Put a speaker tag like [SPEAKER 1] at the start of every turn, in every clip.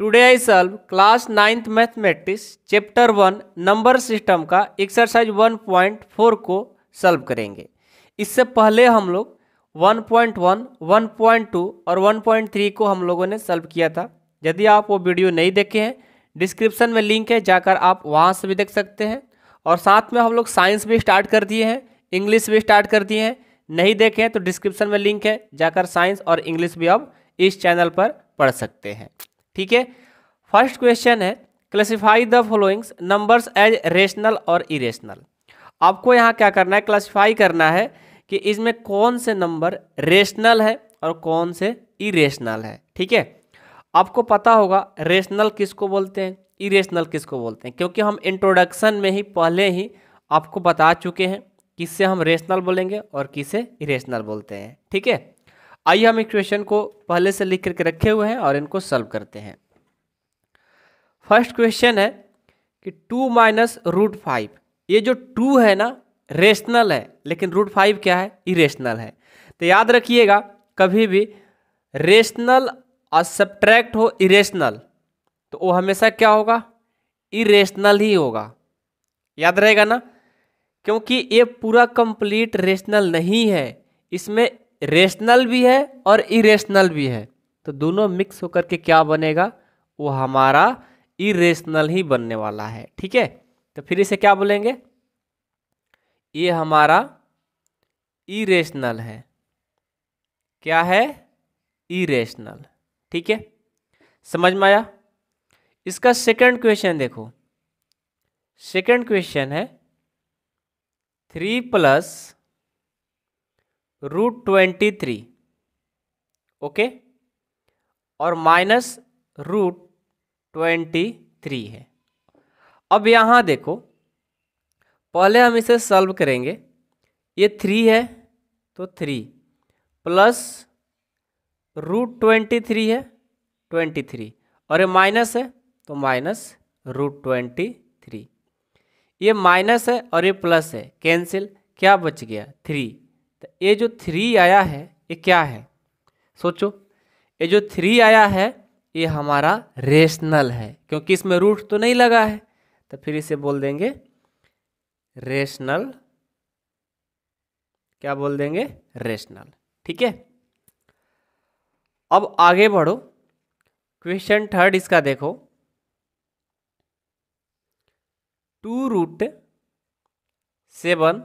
[SPEAKER 1] today I solve class ninth mathematics chapter one number system का exercise one point four को solve करेंगे इससे पहले हम लोग one point one one point two और वन पॉइंट थ्री को हम लोगों ने सॉल्व किया था यदि आप वो वीडियो नहीं देखे हैं डिस्क्रिप्शन में लिंक है जाकर आप वहाँ से भी देख सकते हैं और साथ में हम लोग साइंस भी स्टार्ट कर दिए हैं इंग्लिश भी स्टार्ट कर दिए हैं नहीं देखे हैं तो डिस्क्रिप्शन में लिंक है जाकर साइंस और इंग्लिश भी आप इस चैनल पर पढ़ सकते हैं ठीक है फर्स्ट क्वेश्चन है classify the followings numbers as rational और इरेशनल आपको यहाँ क्या करना है क्लासिफाई करना है कि इसमें कौन से नंबर रेशनल है और कौन से इरेशनल है ठीक है आपको पता होगा रेशनल किसको बोलते हैं इरेशनल किसको बोलते हैं क्योंकि हम इंट्रोडक्शन में ही पहले ही आपको बता चुके हैं किससे हम रेशनल बोलेंगे और किसे इरेशनल बोलते हैं ठीक है आइए हम इक्वेशन को पहले से लिख करके रखे हुए हैं और इनको सॉल्व करते हैं फर्स्ट क्वेश्चन है कि टू माइनस रूट फाइव ये जो टू है ना रेशनल है लेकिन रूट फाइव क्या है इरेशनल है तो याद रखिएगा कभी भी रेशनल और सब्ट्रैक्ट हो इरेशनल तो वो हमेशा क्या होगा इरेशनल ही होगा याद रहेगा ना क्योंकि ये पूरा कंप्लीट रेशनल नहीं है इसमें रेशनल भी है और इरेशनल भी है तो दोनों मिक्स होकर के क्या बनेगा वो हमारा इरेशनल ही बनने वाला है ठीक है तो फिर इसे क्या बोलेंगे ये हमारा इरेशनल है क्या है इरेशनल ठीक है समझ में आया इसका सेकंड क्वेश्चन देखो सेकंड क्वेश्चन है three plus root twenty three okay और माइनस रूट ट्वेंटी थ्री है अब यहाँ देखो पहले हम इसे सॉल्व करेंगे ये थ्री है तो three plus root twenty three है ट्वेंटी थ्री और ये माइनस है तो माइनस रूट ट्वेंटी थ्री ये माइनस है और ये प्लस है कैंसिल क्या बच गया थ्री तो ये जो थ्री आया है ये क्या है सोचो ये जो थ्री आया है ये हमारा रेशनल है क्योंकि इसमें रूट तो नहीं लगा है तो फिर इसे बोल देंगे रेशनल क्या बोल देंगे रेशनल ठीक है अब आगे बढ़ो क्वेश्चन थर्ड इसका देखो टू रूट सेवन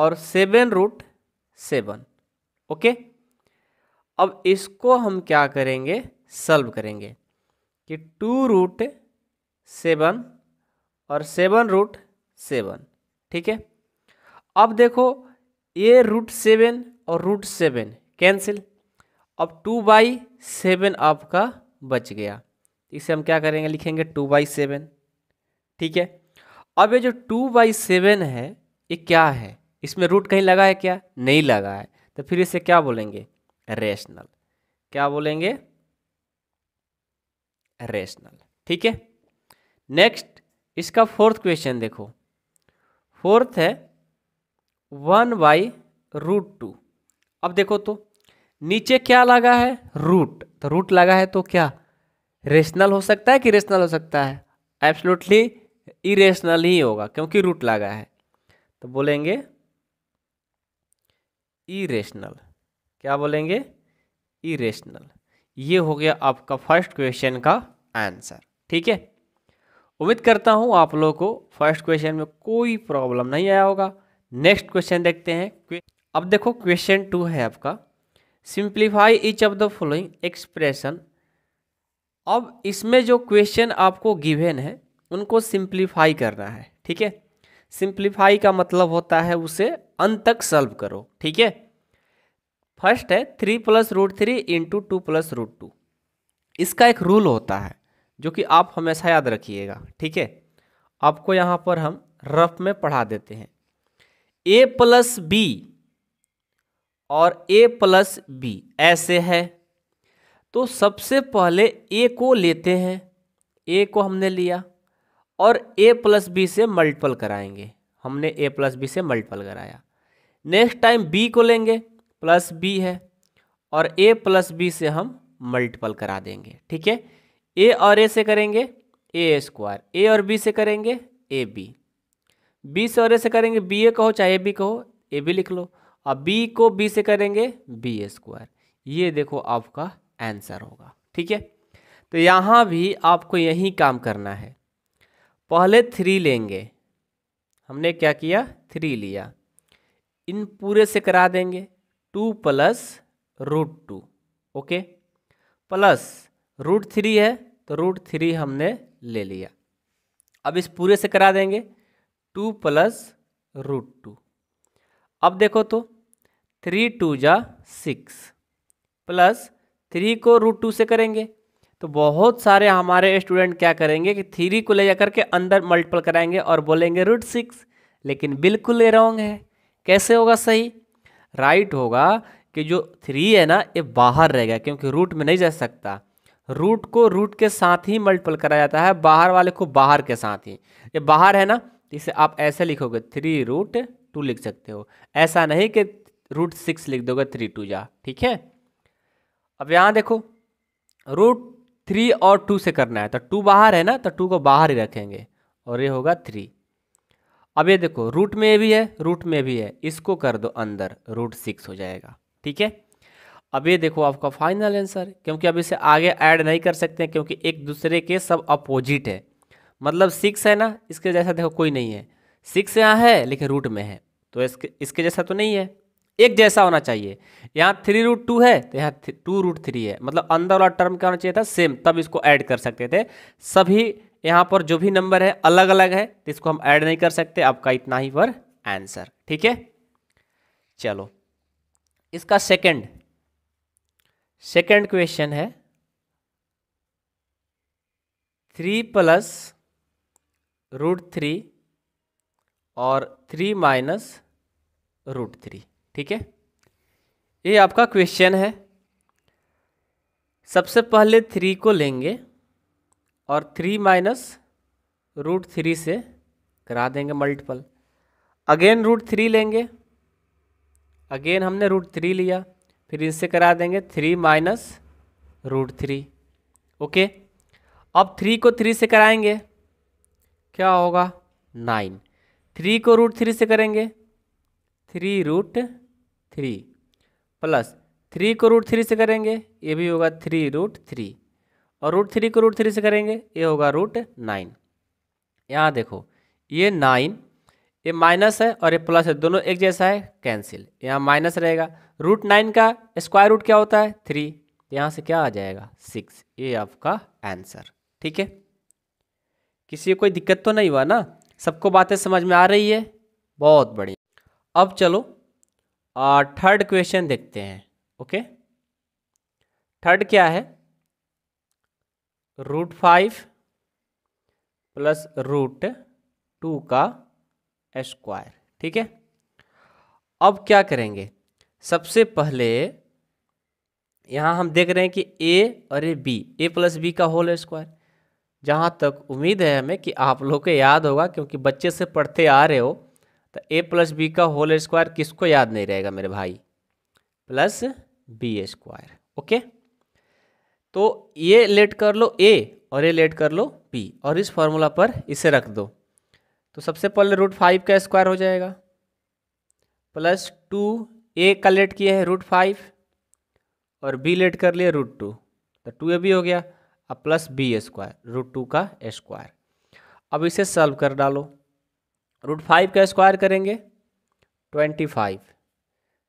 [SPEAKER 1] और सेवन रूट सेवन ओके अब इसको हम क्या करेंगे सल्व करेंगे कि टू रूट सेवन और सेवन रूट सेवन ठीक है अब देखो ये रूट सेवन और रूट सेवन कैंसिल अब टू बाई सेवन आपका बच गया इसे हम क्या करेंगे लिखेंगे टू बाई सेवन ठीक है अब ये जो टू बाई सेवन है ये क्या है इसमें रूट कहीं लगा है क्या नहीं लगा है तो फिर इसे क्या बोलेंगे रेशनल क्या बोलेंगे रेशनल ठीक है नेक्स्ट इसका फोर्थ क्वेश्चन देखो फोर्थ है वन बाई रूट टू अब देखो तो नीचे क्या लगा है रूट तो रूट लगा है तो क्या रेशनल हो सकता है कि रेशनल हो सकता है एब्सोल्युटली इरेशनल ही होगा क्योंकि रूट लगा है तो बोलेंगे इरेशनल क्या बोलेंगे इरेशनल ये हो गया आपका फर्स्ट क्वेश्चन का आंसर ठीक है उम्मीद करता हूं आप लोगों को फर्स्ट क्वेश्चन में कोई प्रॉब्लम नहीं आया होगा नेक्स्ट क्वेश्चन देखते हैं अब देखो क्वेश्चन टू है आपका simplify each of the following expression अब इसमें जो क्वेश्चन आपको गिवेन है उनको सिंप्लीफाई करना है ठीक है सिंप्लीफाई का मतलब होता है उसे अंत तक सॉल्व करो ठीक है फर्स्ट है three plus root three into two plus root two इसका एक रूल होता है जो कि आप हमेशा याद रखिएगा ठीक है आपको यहाँ पर हम रफ में पढ़ा देते हैं ए प्लस बी और ए प्लस बी ऐसे है तो सबसे पहले ए को लेते हैं ए को हमने लिया और ए प्लस बी से मल्टीपल कराएंगे हमने ए प्लस बी से मल्टीपल कराया नेक्स्ट टाइम बी को लेंगे प्लस बी है और ए प्लस बी से हम मल्टीपल करा देंगे ठीक है ए और ए से करेंगे ए स्क्वायर ए और बी से करेंगे ए बी बी से और ए से करेंगे बी ए कहो चाहे ए बी कहो ए बी लिख लो और बी को बी से करेंगे बी ए स्क्वायर ये देखो आपका आंसर होगा ठीक है तो यहाँ भी आपको यही काम करना है पहले थ्री लेंगे हमने क्या किया थ्री लिया इन पूरे से करा देंगे two plus root two okay plus root three है तो रूट थ्री हमने ले लिया अब इस पूरे से करा देंगे टू प्लस रूट टू अब देखो तो थ्री टू जा सिक्स प्लस थ्री को रूट टू से करेंगे तो बहुत सारे हमारे स्टूडेंट क्या करेंगे कि थ्री को ले जाकर के अंदर मल्टीपल कराएंगे और बोलेंगे रूट सिक्स लेकिन बिल्कुल रॉन्ग है कैसे होगा सही राइट होगा कि जो थ्री है ना ये बाहर रहेगा क्योंकि रूट में नहीं जा सकता रूट को रूट के साथ ही मल्टीपल करा जाता है बाहर वाले को बाहर के साथ ही ये बाहर है ना इसे आप ऐसे लिखोगे थ्री रूट टू लिख सकते हो ऐसा नहीं कि रूट सिक्स लिख दोगे थ्री टू जा ठीक है अब यहाँ देखो रूट थ्री और टू से करना है तो टू बाहर है ना तो टू को बाहर ही रखेंगे और ये होगा थ्री अब ये देखो रूट में भी है रूट में भी है इसको कर दो अंदर रूट सिक्स हो जाएगा ठीक है अब ये देखो आपका फाइनल आंसर क्योंकि अब इसे आगे ऐड नहीं कर सकते क्योंकि एक दूसरे के सब अपोजिट है मतलब सिक्स है ना इसके जैसा देखो कोई नहीं है सिक्स यहाँ है लेकिन रूट में है तो इसके इसके जैसा तो नहीं है एक जैसा होना चाहिए यहाँ थ्री रूट टू है तो यहाँ टू रूट थ्री है मतलब अंदर वाला टर्म क्या होना चाहिए था सेम तब इसको ऐड कर सकते थे सभी यहाँ पर जो भी नंबर है अलग अलग है तो इसको हम ऐड नहीं कर सकते आपका इतना ही पर आंसर ठीक है चलो इसका सेकंड सेकंड क्वेश्चन है थ्री प्लस रूट थ्री और थ्री माइनस रूट थ्री ठीक है ये आपका क्वेश्चन है सबसे पहले थ्री को लेंगे और थ्री माइनस रूट थ्री से करा देंगे मल्टीपल अगेन रूट थ्री लेंगे अगेन हमने रूट थ्री लिया फिर इनसे करा देंगे three minus root three okay अब थ्री को थ्री से कराएंगे क्या होगा नाइन थ्री को रूट थ्री से करेंगे three root three plus three को रूट थ्री से करेंगे ये भी होगा थ्री रूट थ्री और रूट थ्री को रूट थ्री से करेंगे ये होगा रूट नाइन यहाँ देखो ये नाइन ये माइनस है और ये प्लस है दोनों एक जैसा है कैंसिल यहाँ माइनस रहेगा रूट नाइन का स्क्वायर रूट क्या होता है थ्री यहाँ से क्या आ जाएगा सिक्स ये आपका आंसर ठीक है किसी कोई दिक्कत तो नहीं हुआ ना सबको बातें समझ में आ रही है बहुत बढ़िया अब चलो थर्ड क्वेश्चन देखते हैं ओके थर्ड क्या है root five plus root two का स्क्वायर ठीक है अब क्या करेंगे सबसे पहले यहाँ हम देख रहे हैं कि ए और A B A plus B का होल स्क्वायर जहाँ तक उम्मीद है हमें कि आप लोग को याद होगा क्योंकि बच्चे से पढ़ते आ रहे हो तो ए प्लस बी का होल स्क्वायर किसको याद नहीं रहेगा मेरे भाई प्लस बी स्क्वायर ओके तो ये लेट कर लो ए और ये लेट कर लो पी और इस फॉर्मूला पर इसे रख दो तो सबसे पहले रूट फाइव का स्क्वायर हो जाएगा प्लस टू ए का लेट किया है रूट फाइव और बी लेट कर लिया रूट टू तो टू ए बी हो गया अब plus B square root two का स्क्वायर अब इसे सॉल्व कर डालो रूट फाइव का स्क्वायर करेंगे ट्वेंटी फाइव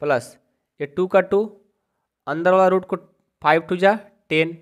[SPEAKER 1] प्लस ये टू का टू अंदर वाला रूट को फाइव टू जा टेन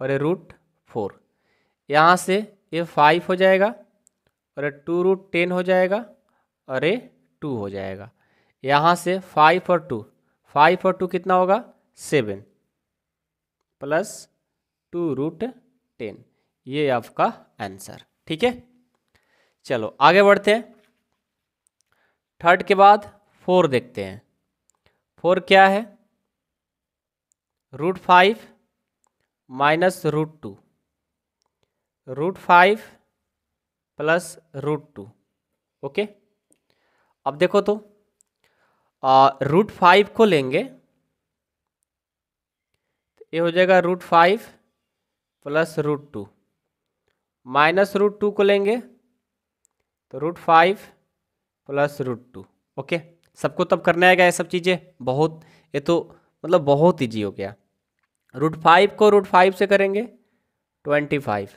[SPEAKER 1] और ये रूट फोर यहाँ से ये फाइव हो जाएगा और ये टू रूट टेन हो जाएगा और ये टू हो जाएगा यहाँ से फाइव और टू फाइव और टू कितना होगा seven plus two root ten ये आपका आंसर ठीक है चलो आगे बढ़ते हैं थर्ड के बाद फोर देखते हैं फोर क्या है root five minus root two root five plus root two okay अब देखो तो रूट फाइव को लेंगे तो ये हो जाएगा root five plus root two minus root two को लेंगे तो root five plus root two okay सबको तब करने आएगा ये सब चीज़ें बहुत ये तो मतलब बहुत ईजी हो गया रूट फाइव को रूट फाइव से करेंगे ट्वेंटी फाइव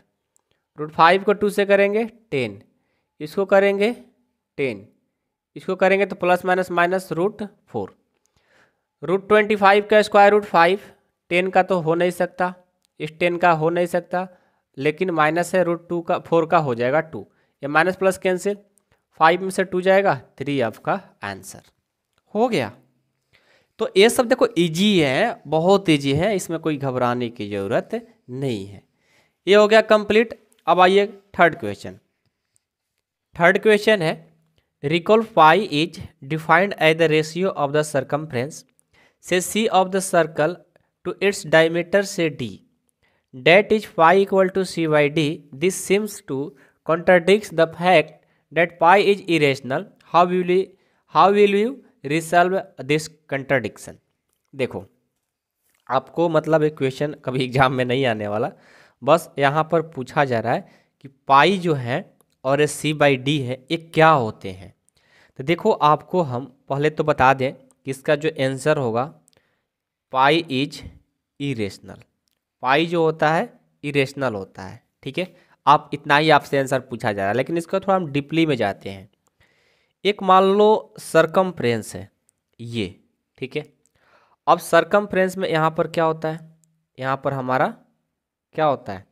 [SPEAKER 1] रूट फाइव को टू से करेंगे टेन इसको करेंगे टेन इसको करेंगे तो plus minus minus root four root twenty five का स्क्वायर रूट फाइव टेन का तो हो नहीं सकता इस टेन का हो नहीं सकता लेकिन माइनस है रूट टू का फोर का हो जाएगा टू ये माइनस प्लस कैंसिल फाइव में से टू जाएगा थ्री आपका आंसर हो गया तो ये सब देखो इजी है बहुत इजी है इसमें कोई घबराने की ज़रूरत नहीं है ये हो गया कंप्लीट अब आइए थर्ड क्वेश्चन थर्ड क्वेश्चन है recall pi is defined as the ratio of the circumference से C of the circle to its diameter से D that is pi equal to C by D this seems to contradicts the fact that pi is irrational how will how will you resolve this contradiction देखो आपको मतलब एक question कभी exam में नहीं आने वाला बस यहाँ पर पूछा जा रहा है कि पाई जो है और ये सी बाई डी है ये क्या होते हैं तो देखो आपको हम पहले तो बता दें कि इसका जो आंसर होगा पाई इज इरेशनल पाई जो होता है इरेशनल होता है ठीक है आप इतना ही आपसे आंसर पूछा जा रहा है लेकिन इसका थोड़ा हम डीपली में जाते हैं एक मान लो सरकम है ये ठीक है अब सरकम में यहाँ पर क्या होता है यहाँ पर हमारा क्या होता है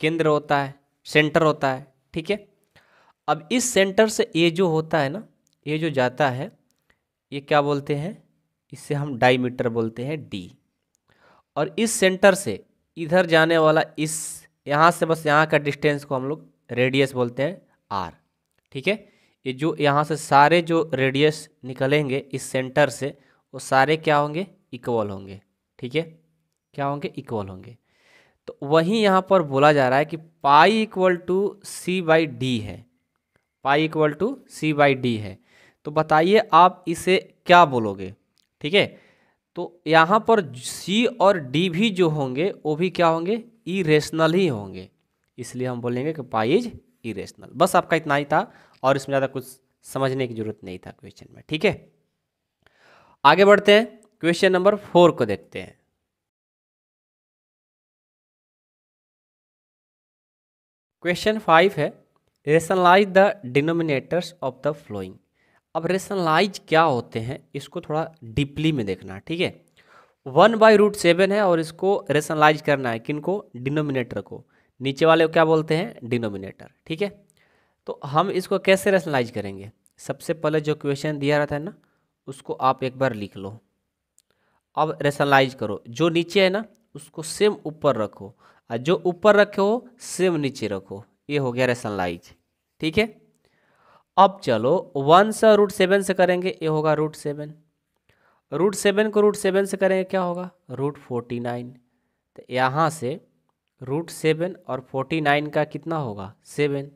[SPEAKER 1] केंद्र होता है सेंटर होता है ठीक है अब इस सेंटर से ये जो होता है ना ये जो जाता है ये क्या बोलते हैं इसे हम डाईमीटर बोलते हैं डी और इस सेंटर से इधर जाने वाला इस यहाँ से बस यहाँ का डिस्टेंस को हम लोग रेडियस बोलते हैं आर ठीक है ये जो यहाँ से सारे जो रेडियस निकलेंगे इस सेंटर से वो सारे क्या होंगे इक्वल होंगे ठीक है क्या होंगे इक्वल होंगे तो वहीं यहाँ पर बोला जा रहा है कि pi equal to C by D है pi equal to C by D है तो बताइए आप इसे क्या बोलोगे ठीक है तो यहाँ पर सी और डी भी जो होंगे वो भी क्या होंगे इरेशनल ही होंगे इसलिए हम बोलेंगे कि पाई इज इरेशनल बस आपका इतना ही था और इसमें ज़्यादा कुछ समझने की ज़रूरत नहीं था क्वेश्चन में ठीक है आगे बढ़ते हैं क्वेश्चन नंबर फोर को देखते हैं क्वेश्चन फाइव है rationalise the denominators of the following अब रेशनलाइज क्या होते हैं इसको थोड़ा डीपली में देखना ठीक है वन बाई रूट सेवन है और इसको रेशनलाइज करना है किनको डिनोमिनेटर को नीचे वाले को क्या बोलते हैं डिनोमिनेटर ठीक है तो हम इसको कैसे रेशनलाइज करेंगे सबसे पहले जो क्वेश्चन दिया रहता है ना उसको आप एक बार लिख लो अब रेशनलाइज करो जो नीचे है ना उसको सेम ऊपर रखो और जो ऊपर रखे हो सेम नीचे रखो ये हो गया रेशनलाइज ठीक है अब चलो वन से रूट सेवन से करेंगे ये होगा रूट सेवन रूट सेवन को रूट सेवन से करेंगे क्या होगा रूट फोर्टी नाइन तो यहाँ से रूट सेवन और फोर्टी नाइन का कितना होगा सेवन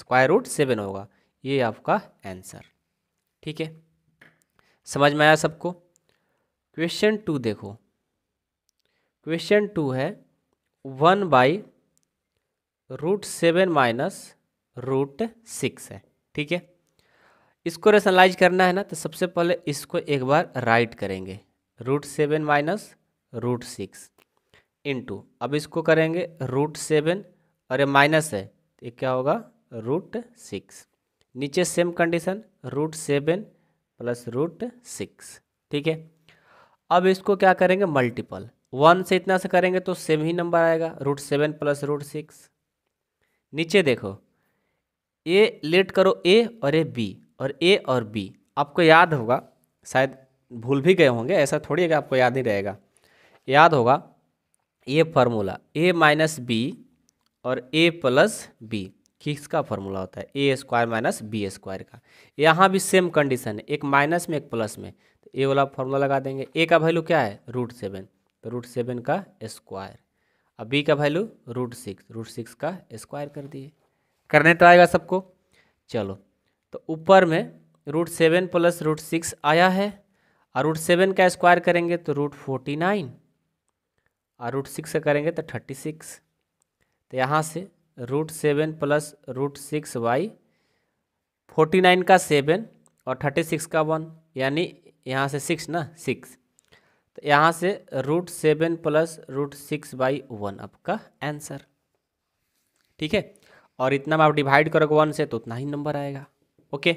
[SPEAKER 1] स्क्वायर रूट सेवन होगा ये आपका आंसर ठीक है समझ में आया सबको क्वेश्चन टू देखो क्वेश्चन टू है one by root seven minus root six है ठीक है इसको रेशनलाइज करना है ना तो सबसे पहले इसको एक बार राइट करेंगे root seven minus root six into अब इसको करेंगे रूट सेवन और ये माइनस है तो ये क्या होगा रूट सिक्स नीचे same condition root seven plus root six ठीक है अब इसको क्या करेंगे मल्टीपल वन से इतना से करेंगे तो सेम ही नंबर आएगा root seven plus root six नीचे देखो ए लेट करो ए और ए बी और ए और बी आपको याद होगा शायद भूल भी गए होंगे ऐसा थोड़ी है कि आपको याद नहीं रहेगा याद होगा ये फार्मूला ए माइनस बी और ए प्लस बी का फॉर्मूला होता है A square minus B square का यहाँ भी सेम कंडीशन है एक माइनस में एक प्लस में तो ए वाला फॉर्मूला लगा देंगे ए का वैल्यू क्या है रूट सेवन तो रूट सेवन का स्क्वायर अब बी का value root six root six का स्क्वायर कर दिए करने तो आएगा सबको चलो तो ऊपर में root seven plus root six आया है और रूट सेवन का स्क्वायर करेंगे तो रूट फोर्टी नाइन और रूट सिक्स का करेंगे तो थर्टी सिक्स तो यहाँ से root seven plus root six by forty nine का सेवन और थर्टी सिक्स का वन यानी यहाँ से सिक्स ना सिक्स तो यहाँ से root seven plus root six by one आपका आंसर ठीक है और इतना में आप डिवाइड करोगे वन से तो उतना ही नंबर आएगा ओके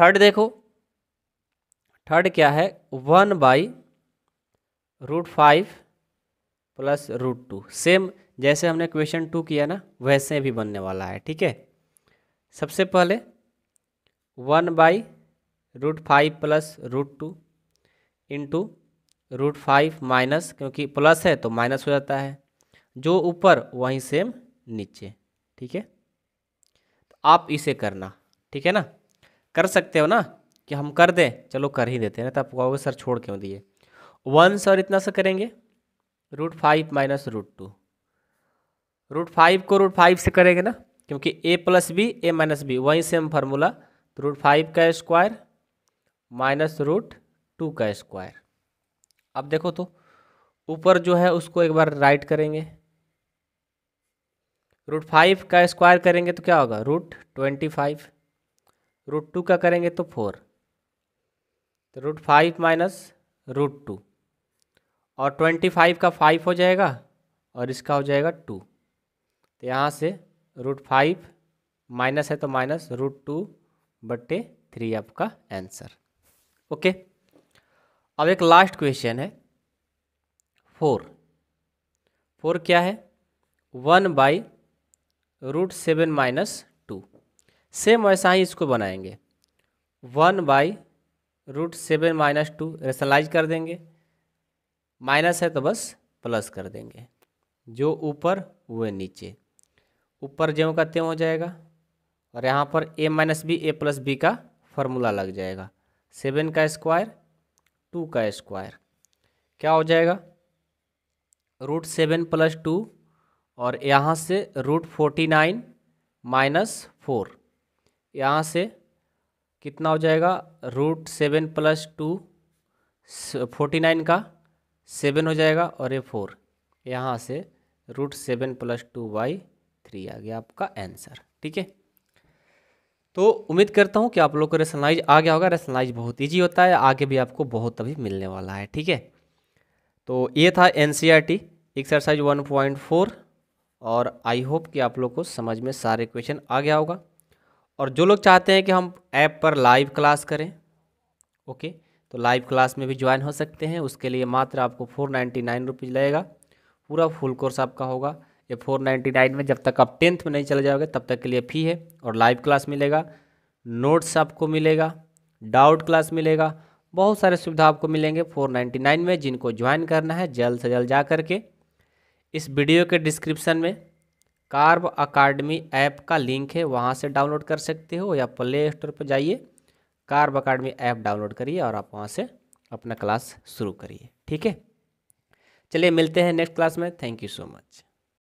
[SPEAKER 1] थर्ड देखो थर्ड क्या है one by root five plus root two same जैसे हमने क्वेश्चन टू किया ना वैसे भी बनने वाला है ठीक है सबसे पहले one by root five plus root two into root five minus क्योंकि प्लस है तो माइनस हो जाता है जो ऊपर वहीं सेम नीचे ठीक है तो आप इसे करना ठीक है ना कर सकते हो ना कि हम कर दें चलो कर ही देते हैं ना तो आप कहोगे सर छोड़ क्यों दिए वन सर इतना सा करेंगे root five minus root two root five को रूट फाइव से करेंगे ना क्योंकि A plus B A minus B वहीं सेम फार्मूला तो रूट फाइव का स्क्वायर माइनस रूट टू का स्क्वायर अब देखो तो ऊपर जो है उसको एक बार राइट करेंगे रूट फाइव का स्क्वायर करेंगे तो क्या होगा root twenty five root two का करेंगे तो फोर तो root five minus root to और ट्वेंटी फाइव का फाइव हो जाएगा और इसका हो जाएगा टू तो यहाँ से रूट फाइव माइनस है तो माइनस रूट टू बट्टे थ्री आपका आंसर ओके अब एक लास्ट क्वेश्चन है फोर फोर क्या है one by root seven minus two same वैसा ही इसको बनाएंगे one by root seven minus two rationalize कर देंगे माइनस है तो बस प्लस कर देंगे जो ऊपर वह नीचे ऊपर ज्यों का त्यों हो जाएगा और यहाँ पर A minus B A plus B का फॉर्मूला लग जाएगा सेवन का स्क्वायर टू का स्क्वायर क्या हो जाएगा रूट सेवन प्लस टू और यहाँ से root forty nine minus four यहाँ से कितना हो जाएगा root seven plus two forty nine का सेवन हो जाएगा और ये फोर यहाँ से root seven plus two by three आ गया आपका आंसर ठीक है तो उम्मीद करता हूँ कि आप लोग को रेशनलाइज आ गया होगा रेशनलाइज बहुत ईजी होता है आगे भी आपको बहुत अभी मिलने वाला है ठीक है तो ये था एन एक्सरसाइज फोर और आई होप कि आप लोग को समझ में सारे क्वेश्चन आ गया होगा और जो लोग चाहते हैं कि हम ऐप पर लाइव क्लास करें ओके तो लाइव क्लास में भी ज्वाइन हो सकते हैं उसके लिए मात्र आपको फोर नाइन्टी नाइन रुपीज़ लगेगा पूरा फुल कोर्स आपका होगा ये फोर नाइन्टी नाइन में जब तक आप टेंथ में नहीं चले जाओगे तब तक के लिए फ़ी है और लाइव क्लास मिलेगा नोट्स आपको मिलेगा डाउट क्लास मिलेगा बहुत सारे सुविधा आपको मिलेंगे फोर नाइन्टी नाइन में जिनको ज्वाइन करना है जल्द से जल्द जा करके इस वीडियो के डिस्क्रिप्शन में कार्ब अकाडमी ऐप का लिंक है वहाँ से डाउनलोड कर सकते हो या प्ले स्टोर पर जाइए कार्ब अकाडमी ऐप डाउनलोड करिए और आप वहाँ से अपना क्लास शुरू करिए ठीक है चलिए मिलते हैं नेक्स्ट क्लास में थैंक यू सो मच